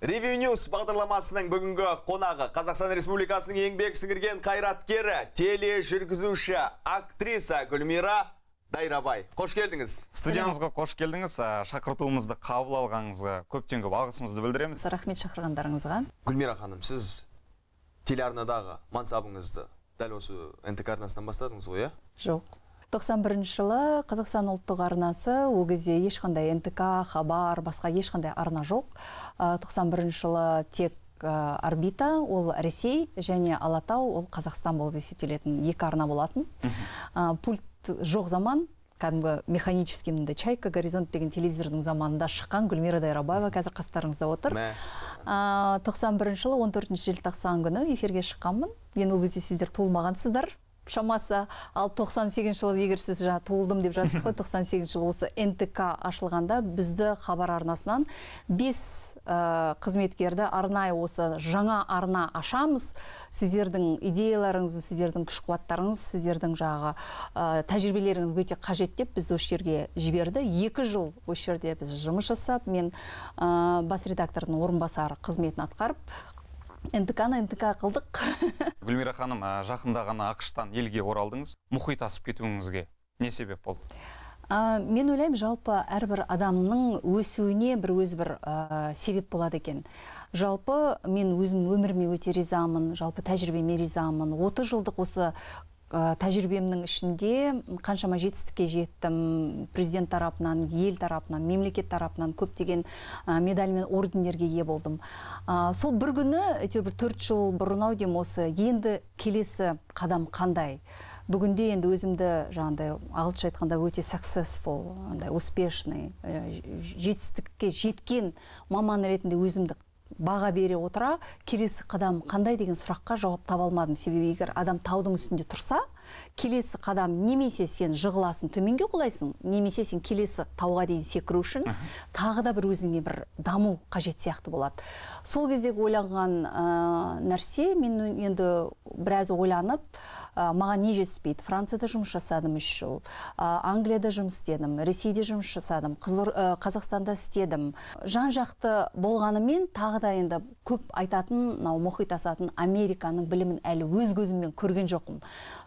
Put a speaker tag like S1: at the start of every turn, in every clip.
S1: Ревью News бағдарламасының бүгінгі қонағы Қазақстан Республикасының еңбек сіңірген қайраткері, тележүргізуші, актриса Гүлмира Дайрабай. Қош келдіңіз. Студиямызға
S2: қош келдіңіз. Ә, шақыртуымызды қабыл алғаныңызға көптен көп алғысымызды білдіреміз.
S3: Рахмет шақырғандарыңызға.
S2: Гүлмира ханым, сіз телеарнадағы
S1: мансабыңызды дәл осы НТК бастадыңыз ғой, иә?
S3: Жоқ. 91 жылы қазақстан ұлттық арнасы ол кезде ешқандай нтк хабар басқа ешқандай арна жоқ 91 э, жылы тек э, орбита ол ресей және алатау ол қазақстан болып есептелетін екі арна болатын э, пульт жоқ заман кәдімгі механический мындай чайка горизонт деген телевизордың заманында шыққан гүлмира дайрабаева қазір қастарыңызда отыр тоқсан бірінші жылы 14 төртінші желтоқсан күні эфирге шыққанмын енді ол кезде сіздер туылмағансыздар шамасы ал 98 жылы егер сіз жаңа туылдым деп жатырсыз ғой 98 жылы осы нтк ашылғанда бізді хабар арнасынан бес ә, қызметкерді арнайы осы жаңа арна ашамыз сіздердің идеяларыңыз сіздердің күш қуаттарыңыз сіздердің жағы ә, тәжірибелеріңіз өте қажет деп бізді осы жерге жіберді екі жыл осы жерде біз жұмыс жасап мен ә, бас редактордың орынбасары қызметін атқарып нтк ны нтк қылдық
S2: гүлмира ханым жақында ғана ақштан елге оралдыңыз мұхит асып кетуіңізге не себеп болды
S3: ә, мен ойлаймын жалпы әрбір адамның өсуіне бір өз бір ә, себеп болады екен жалпы мен өзім өміріме өте ризамын жалпы тәжірибеме ризамын отыз жылдық осы ә, тәжірибемнің ішінде қаншама жетістікке жеттім президент тарапынан ел тарапынан мемлекет тарапынан көптеген ә, медаль мен ордендерге ие болдым ә, сол бір күні әйтеуір бір төрт жыл бұрын ау деймін осы енді келесі қадам қандай бүгінде енді өзімді жаңағыдай ағылшынша айтқанда өте successful андай успешный жетістікке жеткен маман ретінде өзімді баға бере отыра келесі қадам қандай деген сұраққа жауап таба алмадым себебі егер адам таудың үстінде тұрса келесі қадам немесе сен жығыласың төменге құлайсың немесе сен келесі тауға дейін секіру үшін тағы да бір өзіңе бір даму қажет сияқты болады сол кездегі ойланған ә, нәрсе мен енді біраз ойланып ә, маған не жетіспейді францияда жұмыс жасадым үш жыл ә, англияда жұмыс істедім ресейде жұмыс жасадым Қызыр, қазақстанда істедім жан жақты болғанымен тағы да енді көп айтатын мынау мұхит асатын американың білімін әлі өз көзіммен көрген жоқпын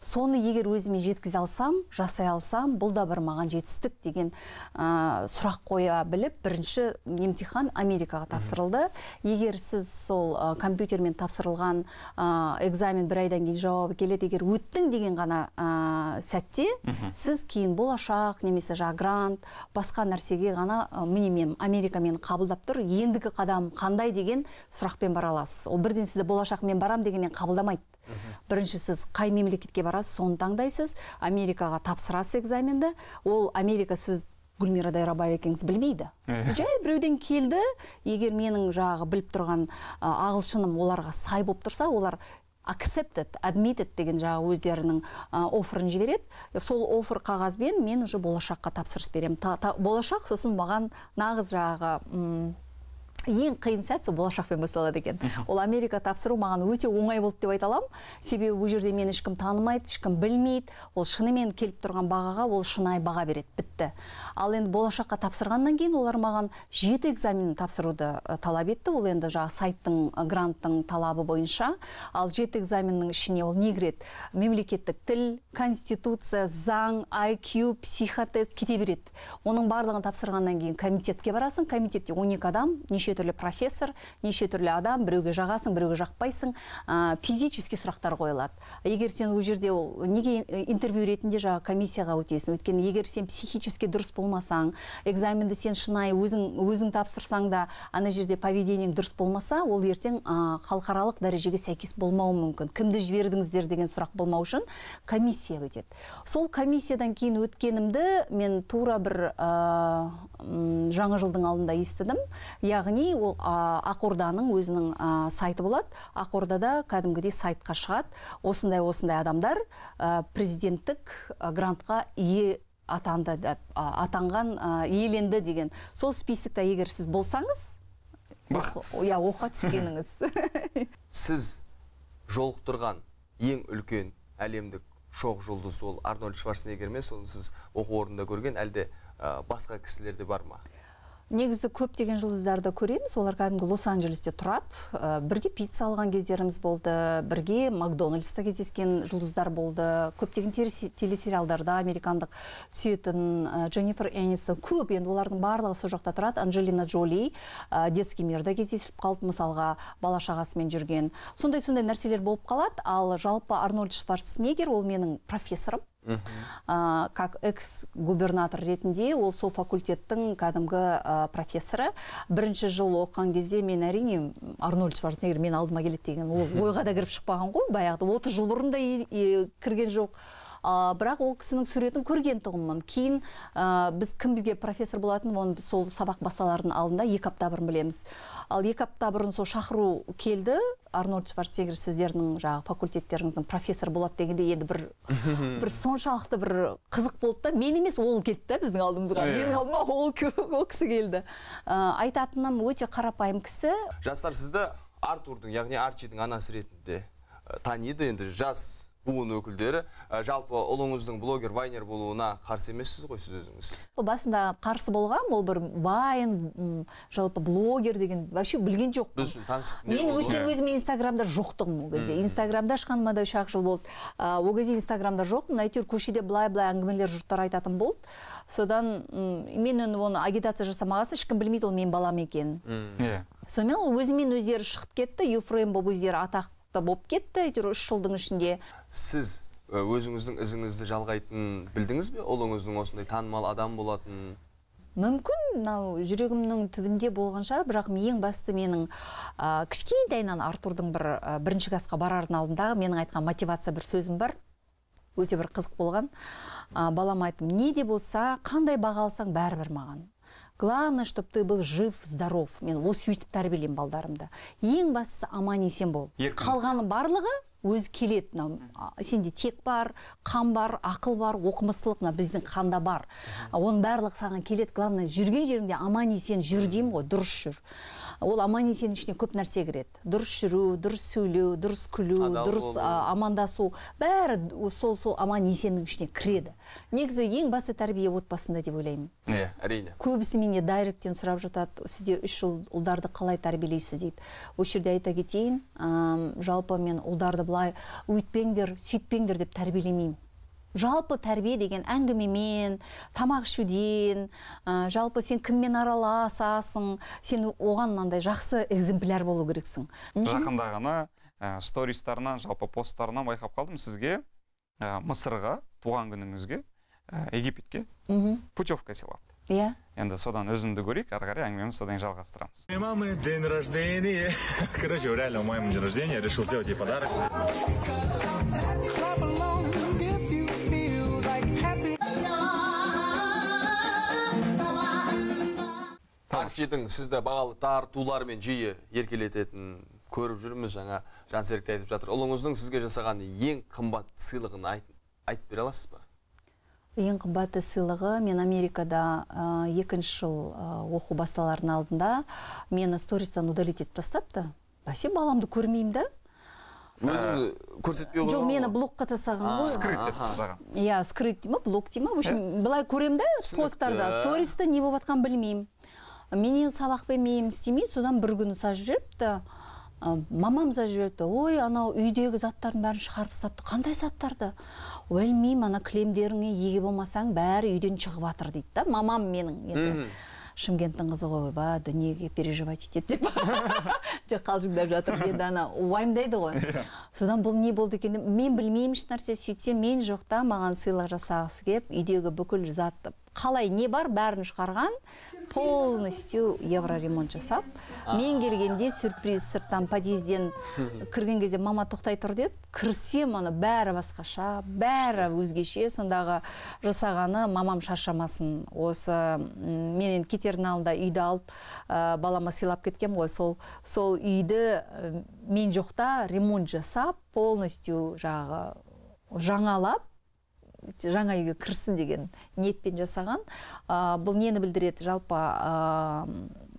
S3: соны егер егер өзіме жеткізе алсам жасай алсам бұл да бір маған жетістік деген сұрақ қоя біліп бірінші емтихан америкаға тапсырылды егер сіз сол компьютермен тапсырылған ә, экзамен бір айдан кейін жауабы келеді егер өттің деген ғана сәтте сіз кейін болашақ немесе жаңағы грант басқа нәрсеге ғана ә, америка мені қабылдап тұр ендігі қадам қандай деген сұрақпен бара аласыз ол бірден сізді болашақ мен барам дегеннен қабылдамайды бірінші сіз қай мемлекетке барасыз соны таңдайсыз америкаға тапсырасыз экзаменді ол америка сіз гүлмира дайрабаева екеніңіз білмейді жай біреуден келді егер менің жағы біліп тұрған ағылшыным оларға сай болып тұрса олар accepted admitted деген жаңағы өздерінің офферін жібереді сол оффер қағазбен мен уже болашаққа тапсырыс беремін та, та, болашақ сосын маған нағыз жаңағы ең қиын сәт сол болашақпен басталады екен ол америка тапсыру маған өте оңай болды деп айта аламын себебі ол жерде мені ешкім танымайды ешкім білмейді ол шынымен келіп тұрған бағаға ол шынайы баға береді бітті ал енді болашаққа тапсырғаннан кейін олар маған жеті экзамен тапсыруды талап етті ол енді жаңағы сайттың гранттың талабы бойынша ал жеті экзаменнің ішіне ол не кіреді мемлекеттік тіл конституция заң IQ психотест кете береді оның барлығын тапсырғаннан кейін комитетке барасың комитетте он екі адам неше түрлі профессор неше түрлі адам біреуге жағасың біреуге жақпайсың ә, физически сұрақтар қойылады егер сен ол жерде ол неге э, интервью ретінде жаңағы комиссияға өтесің өйткені егер сен психически дұрыс болмасаң экзаменді сен шынайы өзің өзің тапсырсаң да ана жерде поведениең дұрыс болмаса ол ертең ә, халықаралық дәрежеге сәйкес болмауы мүмкін кімді жібердіңіздер деген сұрақ болмау үшін комиссия өтеді сол комиссиядан кейін өткенімді мен тура бір жаңа жылдың алдында естідім яғни ол ақорданың өзінің сайты болады ақордада кәдімгідей сайтқа шығады осындай осындай адамдар президенттік грантқа ие атанды деп атанған иеленді деген сол списокта егер сіз болсаңыз иә оқа түскеніңіз
S1: сіз жолықтырған ең үлкен әлемдік шоқ жұлдыз ол арнольд шварценеггер ме соны сіз оқу орнында көрген әлде Э, басқа кісілерде бар ма
S3: негізі көптеген жұлдыздарды көреміз олар кәдімгі лос анджелесте тұрады э, бірге пицца алған кездеріміз болды бірге макдональдста кездескен жұлдыздар болды көптеген телесериалдарда американдық түсетін э, дженнифер энистон көп енді олардың барлығы сол жақта тұрады анджелина джоли ә, детский мирда кездесіп қалды мысалға бала шағасымен жүрген сондай сондай нәрселер болып қалады ал жалпы арнольд шварценеггер ол менің профессорым ә, как экс губернатор ретінде ол сол факультеттің кәдімгі ә, профессоры бірінші жыл оқыған кезде мен әрине арнольд шварценеггер мен алдыма келеді деген ол ойға да кіріп шықпаған ғой баяғыда отыз жыл бұрын да кірген жоқ ә, бірақ ол кісінің суретін көрген тұғынмын кейін ә, біз кім профессор болатын оны сол сабақ басталардың алдында екі апта бұрын білеміз ал екі апта бұрын сол шақыру келді арнольд шварцегер сіздердің жаңағы факультеттеріңіздің профессор болады дегенде енді бір бір соншалықты бір қызық болды да мен емес ол келді да біздің алдымызға иә. менің алдыма ол, ол кісі келді ә, айтатыным өте қарапайым кісі
S1: жастар сізді артурдың яғни арчидің анасы ретінде таниды енді жас буын өкілдері жалпы ұлыңыздың блогер вайнер болуына қарсы емессіз ғой
S3: сіз өзіңіз ол басында қарсы болған ол бір вайн жалпы блогер деген вообще білген жоқпын біз таңсық мен өйткені өзім инстаграмда жоқтығым ол кезде инстаграмды ашқаныма да үш ақ жыл болды ә, ол кезде инстаграмда жоқпын әйтеуір көшеде былай былай әңгімелер жұрттар айтатын болды содан мен оны оны агитация соң ешкім білмейді ол менің балам екенін иә сонымен ол өзімен өздері шығып кетті юфрейм болып өздері атақ болып кетті әйтеуір үш жылдың ішінде
S1: сіз өзіңіздің ізіңізді жалғайтын білдіңіз бе ұлыңыздың осындай танымал адам болатынын
S3: мүмкін мынау жүрегімнің түбінде болғанша бірақ ең басты менің ә, кішкентайынан артурдың бір ә, бірінші класқа барардың алдындағы менің айтқан мотивация бір сөзім бар өте бір қызық болған ә, балам айттым не де болса қандай баға алсаң бәрібір маған главное чтобы ты был жив здоров мен осы сөйтіп тәрбиелеймін балдарымды ең бастысы аман есен бол қалғаны барлығы өзі келеді мынау сенде тек бар қан бар ақыл бар оқымыстылық біздің қанда бар оның барлығы саған келеді главное жүрген жеріңде аман есен жүр деймін ғой дұрыс жүр ол аман есеннің ішіне көп нәрсе кіреді дұрыс жүру дұрыс сөйлеу дұрыс күлу дұрыс амандасу бәрі сол сол аман есеннің ішіне кіреді негізі ең басты тәрбие отбасында деп ойлаймын
S1: иә әрине
S3: көбісі менен дайректен сұрап жатады сізде үш ұл ұлдарды қалай тәрбиелейсіз дейді осы жерде айта кетейін жалпы мен ұлдарды былай өйтпеңдер сөйтпеңдер деп тәрбиелемеймін жалпы тәрбие деген әңгімемен тамақ ішуден ә, жалпы сен кіммен араласасың сен оған мынандай жақсы экземпляр болу керексің жақында
S2: ғана ә, стористарынан жалпы посттарынан байқап қалдым сізге ә, мысырға туған күніңізге ә, египетке мхм путевка сыйлады иә енді содан үзінді көрейік ары қарай әңгімемізді содан жалғастырамыз у мамы день рождения короче реально у день рождения решил сделать ей подарок
S1: сізді бағалы тартулармен жиі еркелететінін көріп жүрміз жаңа жансерік те айтып жатыр ұлыңыздың сізге жасаған ең қымбат сыйлығын айтып бере аласыз ба
S3: ең қымбатты сыйлығы мен америкада ә, екінші жыл оқу басталардың алдында мені стористан удалить етіп тастапты бәсе баламды көрмеймін да
S1: өзіңді э, көрсетпей қойған жоқ мені
S3: блокқа тастаған ғой скрыть етіп тастаған иә скрыть дей ма блок дей ма в общем э? былай көремін да посттарда э. стористе не болып жатқанын білмеймін менен сабақ бермеймін істемейді содан бір күні салып жіберіпті мамамыза жіберіпті ой анау үйдегі заттардың бәрін шығарып тастапты қандай заттарды білмеймін ана кілемдеріңе еге болмасаң бәрі үйден шығып жатыр дейді да мамам менің енді шымкенттің қызы ғой ойба дүниеге переживать етеді деп жоқ қалжыңдап жатыр енді ана уайымдайды ғой содан бұл не болды екен мен білмеймін ешнәрсе сөйтсем мен жоқта маған сыйлық жасағысы келіп үйдегі бүкіл затты қалай не бар бәрін шығарған полностью евроремонт жасап мен келгенде сюрприз сырттан подъезден кірген кезде мама тоқтай тұр деді кірсем ана бәрі басқаша бәрі өзгеше сондағы жасағаны мамам шаршамасын осы мен енді кетердің алдында үйді алып ә, балама сыйлап кеткем ғой сол сол үйді мен жоқта ремонт жасап полностью жағы жаңалап жаңа үйге кірсін деген ниетпен жасаған бұл нені білдіреді жалпы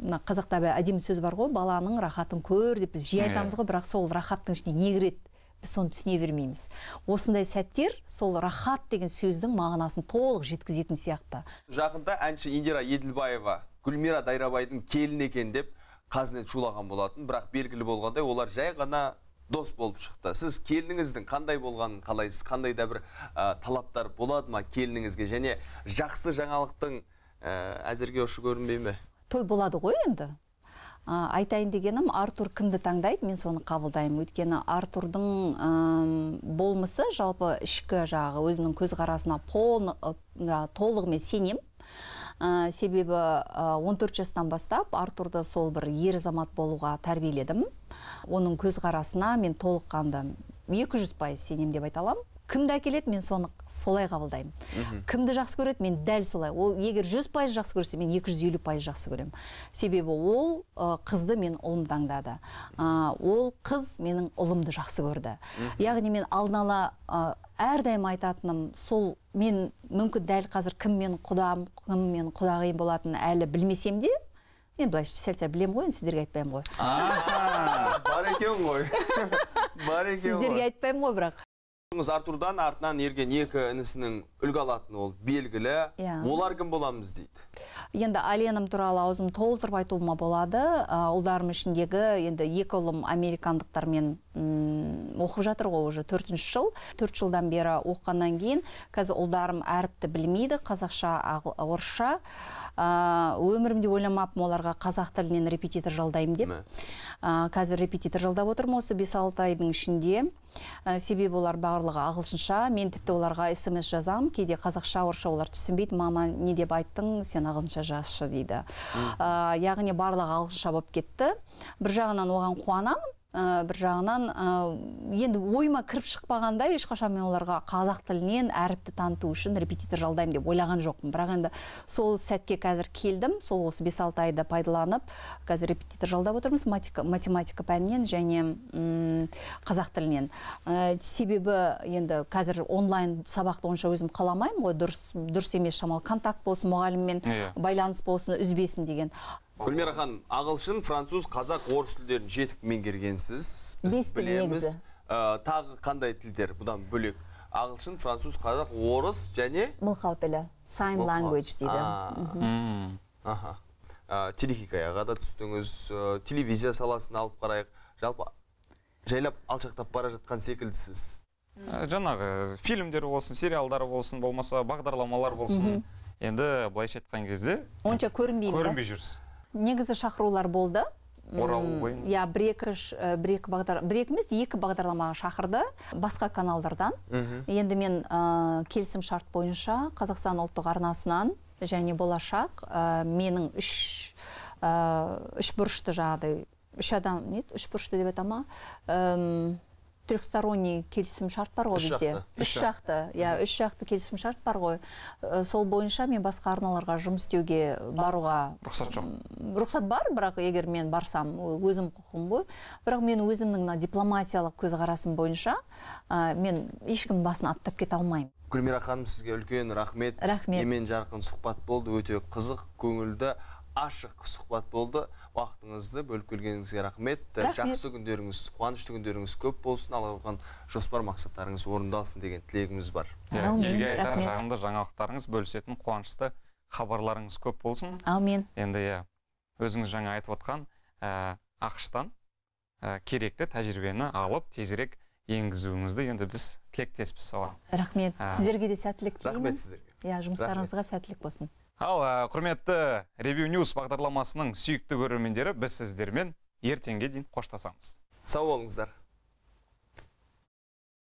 S3: мына ә, қазақта әдемі сөз бар ғой баланың рахатын көр деп біз жиі иә. айтамыз ғой бірақ сол рахаттың ішіне не кіреді біз соны түсіне бермейміз осындай сәттер сол рахат деген сөздің мағынасын толық жеткізетін сияқты
S1: жақында әнші индира еділбаева гүлмира дайрабайдың келіні екен деп қазнет шулаған болатын бірақ белгілі болғандай олар жай ғана дос болып шықты сіз келініңіздің қандай болғанын қалайсыз қандай да бір ә, талаптар болады ма келініңізге және жақсы жаңалықтың ә, әзірге ұшы көрінбей ме
S3: той болады ғой енді ә, айтайын дегенім артур кімді таңдайды мен соны қабылдаймын өйткені артурдың ә, болмысы жалпы ішкі жағы өзінің көзқарасына полны ә, толығымен сенем ә, себебі ә, э, 14 жастан бастап артурды сол бір ер азамат болуға тәрбиеледім оның көзқарасына мен толыққанды 200 пайыз сенем деп айта аламын кімді әкеледі мен соны солай қабылдаймын кімді жақсы көреді мен дәл солай ол егер жүз пайыз жақсы көрсе мен екі жүз елу пайыз жақсы көремін себебі ол қызды мен ұлым таңдады ол қыз менің ұлымды жақсы көрді яғни мен алдын ала әрдайым айтатыным сол мен мүмкін дәл қазір кім мен құдам кім мен құдағиым болатынын әлі білмесем де енді былайша сәл сәл білемін ғой енді сіздерге айтпаймын
S1: ғой бар екен ғой бар екен сіздерге
S3: айтпаймын ғой бірақ
S1: Артурдан артынан ерген екі інісінің үлгі алатыны ол белгілі. Yeah. Олар кім боламыз дейді?
S3: Енді аленам туралы аузым толтырып айтуыма болады. ұлдарым ішіндегі енді екі ұлым американдықтармен оқып жатыр ғой уже төртінші жыл. Төрт жылдан бері оқығаннан кейін қазір ұлдарым әріпті білмейді, қазақша, орысша. өмірімде ойламаппын оларға қазақ тілінен репетитор жалдаймын деп. қазір репетитор жалдап отырмын осы бес алты айдың ішінде. себебі олар бағыр барлығы ағылшынша мен тіпті оларға смс жазам, кейде қазақша орысша олар түсінбейді мама не деп айттың сен ағылшынша жазшы дейді ә, яғни барлығы ағылшынша болып кетті бір жағынан оған қуанамын ә, бір жағынан ә, енді ойыма кіріп шықпағандай ешқашан мен оларға қазақ тілінен әріпті таныту үшін репетитор жалдаймын деп ойлаған жоқпын бірақ енді сол сәтке қазір келдім сол осы бес алты айды пайдаланып қазір репетитор жалдап отырмыз математика пәнінен және қазақ тілінен э, себебі енді қазір онлайн сабақты онша өзім қаламаймын ғой дұрыс дұрыс емес шамалы контакт болсын мұғаліммен иә. байланыс болсын үзбесін деген
S1: гүлмира ханым ағылшын француз қазақ орыс тілдерін жетік меңгергенсіз біз білеміз ә, тағы қандай тілдер бұдан бөлек ағылшын француз қазақ орыс және
S3: мылқау тілі сайн language дейді
S1: аха телехикаяға да түстіңіз ә, телевизия саласын алып қарайық жалпы жайлап алшақтап бара жатқан секілдісіз
S2: ә, жаңағы фильмдер болсын сериалдар болсын болмаса бағдарламалар болсын енді былайша айтқан кезде
S3: онша көрінбеймін көрінбей жүрсіз негізі шақырулар болды орал иә бір екі бір екі бағдар бір екі емес екі бағдарламаға шақырды басқа каналдардан Үгі. енді мен ә, келісім шарт бойынша қазақстан ұлттық арнасынан және болашақ ә, менің үш ә, үш бұрышты жаңағыдай үш адам не үш бұрышты деп айта ма трехсторонний келісім шарт бар ғой бізде үш жақты иә үш жақты келісім шарт бар ғой сол бойынша мен басқа арналарға жұмыс істеуге баруға рұқсат жоқ рұқсат бар бірақ егер мен барсам өзім құқығым ғой бірақ мен өзімнің мына дипломатиялық көзқарасым бойынша ә, мен ешкімнің басын аттап кете алмаймын
S1: гүлмира ханым сізге үлкен рахмет рахмет емен жарқын сұхбат болды өте қызық көңілді ашық сұхбат болды уақытыңызды бөліп келгеніңізге э, рахмет. жақсы күндеріңіз қуанышты күндеріңіз көп болсын алға қойған жоспар
S2: мақсаттарыңыз орындалсын деген тілегіміз бар елге айтар жағымды жаңалықтарыңыз бөлісетін қуанышты хабарларыңыз көп болсын әумин енді иә өзіңіз жаңа айтып отқан ә, ақштан ә, керекті тәжірибені алып тезірек енгізуіңізді енді біз тілектеспіз соған
S3: рахмет ә. сіздерге де сәттілік тілеймін рахмет сіздерге иә жұмыстарыңызға сәттілік болсын
S2: ал құрметті ревю ньюс бағдарламасының сүйікті көрермендері біз сіздермен ертеңге дейін қоштасамыз сау болыңыздар